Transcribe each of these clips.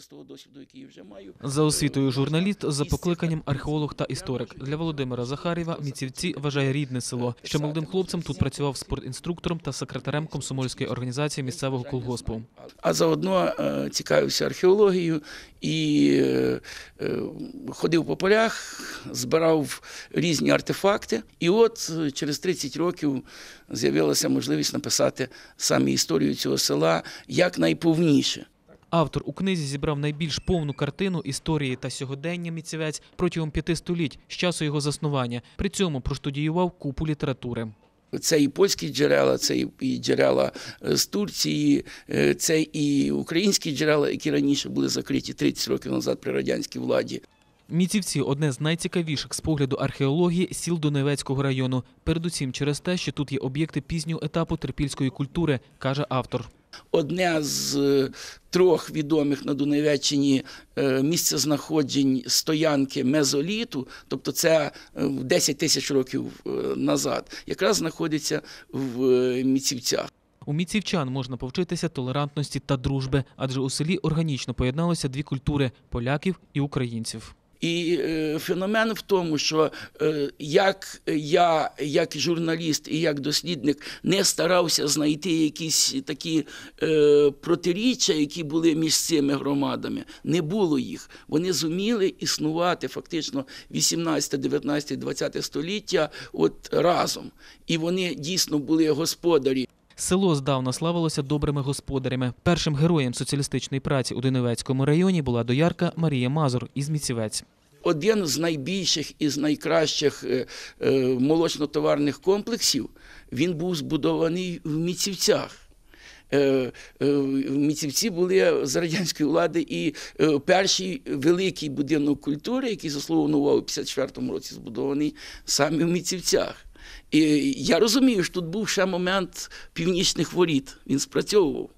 з того досвіду, який вже маю. За освітою журналіст, за покликанням археолог та історик для Володимира Захарєва міцівці вважає рідне село. Ще молодим хлопцем тут працював спортінструктором та секретарем комсомольської організації місцевого колгоспу. А заодно е, цікавився археологією і е, е, ходив по полях, збирав різні артефакти. І от через 30 років з'явилася можливість написати саме історію цього села як найповніше. Автор у книзі зібрав найбільш повну картину історії та сьогодення міцівець протягом п'яти століть з часу його заснування. При цьому проштудіював купу літератури. Це і польські джерела, це і джерела е, з Турції, е, це і українські джерела, які раніше були закриті 30 років назад при радянській владі. Міцівці одне з найцікавіших з погляду археології сіл Доневецького району. Передусім через те, що тут є об'єкти пізнього етапу терпільської культури, каже автор. Одне з е, трьох відомих на Дуневеччині е, місця знаходжень стоянки мезоліту, тобто це 10 е, тисяч років назад, якраз знаходиться в Міцівцях. У міцівчан можна повчитися толерантності та дружби, адже у селі органічно поєдналися дві культури поляків і українців. І е, феномен в тому, що е, як я, як журналіст і як дослідник, не старався знайти якісь такі е, протиріччя, які були між цими громадами, не було їх. Вони зуміли існувати фактично 18, 19, 20 століття от разом. І вони дійсно були господарі Село здавна славилося добрими господарями. Першим героєм соціалістичної праці у Донецькому районі була доярка Марія Мазур із Міцівець. Один з найбільших і з найкращих е, е, молочно-товарних комплексів він був збудований в Міцівцях. Е, Міцівці були з радянської влади і перший великий будинок культури, який заслуговував у 54-му році, збудований саме в Міцівцях. І я розумію, що тут був ще момент північних воріт. Він спрацьовував.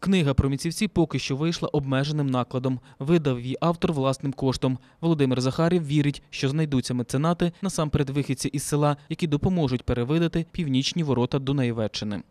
Книга про міцівці поки що вийшла обмеженим накладом. Видав її автор власним коштом. Володимир Захарів вірить, що знайдуться меценати насамперед вихідці із села, які допоможуть перевидати північні ворота Дунаєвеччини.